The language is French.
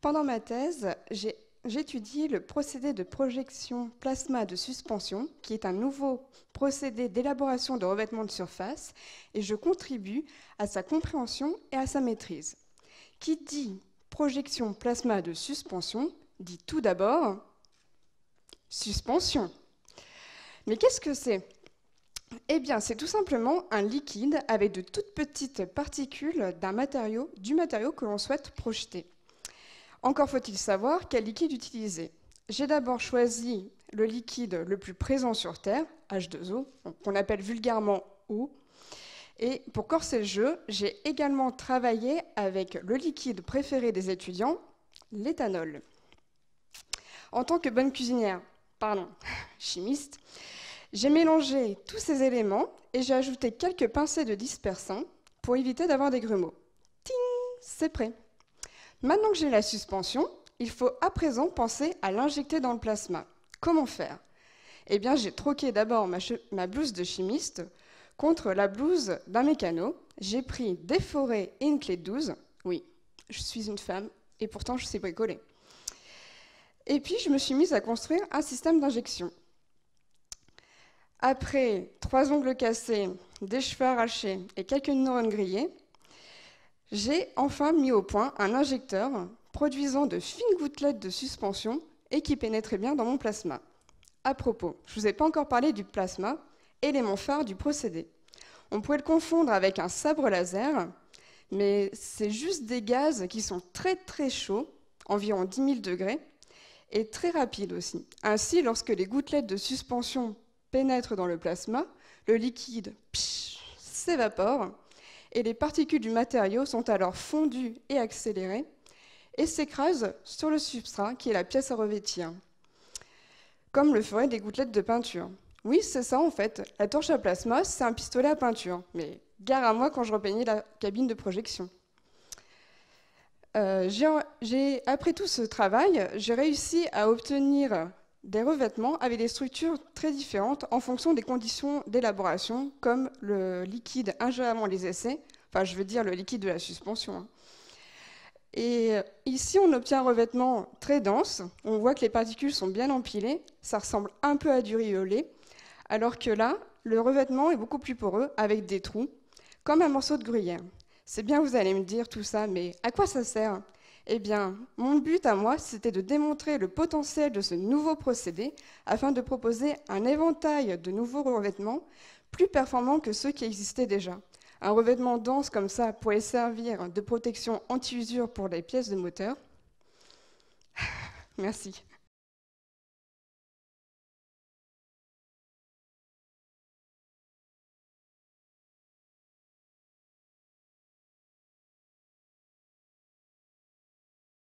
Pendant ma thèse, j'ai j'étudie le procédé de projection plasma de suspension, qui est un nouveau procédé d'élaboration de revêtements de surface, et je contribue à sa compréhension et à sa maîtrise. Qui dit projection plasma de suspension dit tout d'abord suspension. Mais qu'est-ce que c'est Eh bien, c'est tout simplement un liquide avec de toutes petites particules d'un matériau, du matériau que l'on souhaite projeter. Encore faut-il savoir quel liquide utiliser. J'ai d'abord choisi le liquide le plus présent sur Terre, H2O, qu'on appelle vulgairement eau, et pour corser le jeu, j'ai également travaillé avec le liquide préféré des étudiants, l'éthanol. En tant que bonne cuisinière, pardon, chimiste, j'ai mélangé tous ces éléments et j'ai ajouté quelques pincées de dispersant pour éviter d'avoir des grumeaux. Ting, c'est prêt. Maintenant que j'ai la suspension, il faut à présent penser à l'injecter dans le plasma. Comment faire Eh bien, j'ai troqué d'abord ma, ma blouse de chimiste contre la blouse d'un mécano. J'ai pris des forêts et une clé de 12. Oui, je suis une femme et pourtant je sais bricoler. Et puis je me suis mise à construire un système d'injection. Après trois ongles cassés, des cheveux arrachés et quelques neurones grillés, j'ai enfin mis au point un injecteur produisant de fines gouttelettes de suspension et qui pénétrait bien dans mon plasma. À propos, je ne vous ai pas encore parlé du plasma élément phare du procédé. On pourrait le confondre avec un sabre laser, mais c'est juste des gaz qui sont très très chauds, environ 10 000 degrés, et très rapides aussi. Ainsi, lorsque les gouttelettes de suspension pénètrent dans le plasma, le liquide s'évapore et les particules du matériau sont alors fondues et accélérées et s'écrasent sur le substrat qui est la pièce à revêtir, comme le feraient des gouttelettes de peinture. Oui, c'est ça en fait. La torche à plasma, c'est un pistolet à peinture. Mais gare à moi quand je repeignais la cabine de projection. Euh, j'ai, après tout ce travail, j'ai réussi à obtenir des revêtements avec des structures très différentes en fonction des conditions d'élaboration, comme le liquide ingéré avant les essais, enfin je veux dire le liquide de la suspension. Hein. Et euh, ici, on obtient un revêtement très dense. On voit que les particules sont bien empilées. Ça ressemble un peu à du riolé. Alors que là, le revêtement est beaucoup plus poreux, avec des trous, comme un morceau de gruyère. C'est bien, vous allez me dire tout ça, mais à quoi ça sert Eh bien, mon but à moi, c'était de démontrer le potentiel de ce nouveau procédé afin de proposer un éventail de nouveaux revêtements plus performants que ceux qui existaient déjà. Un revêtement dense comme ça pourrait servir de protection anti-usure pour les pièces de moteur. Merci.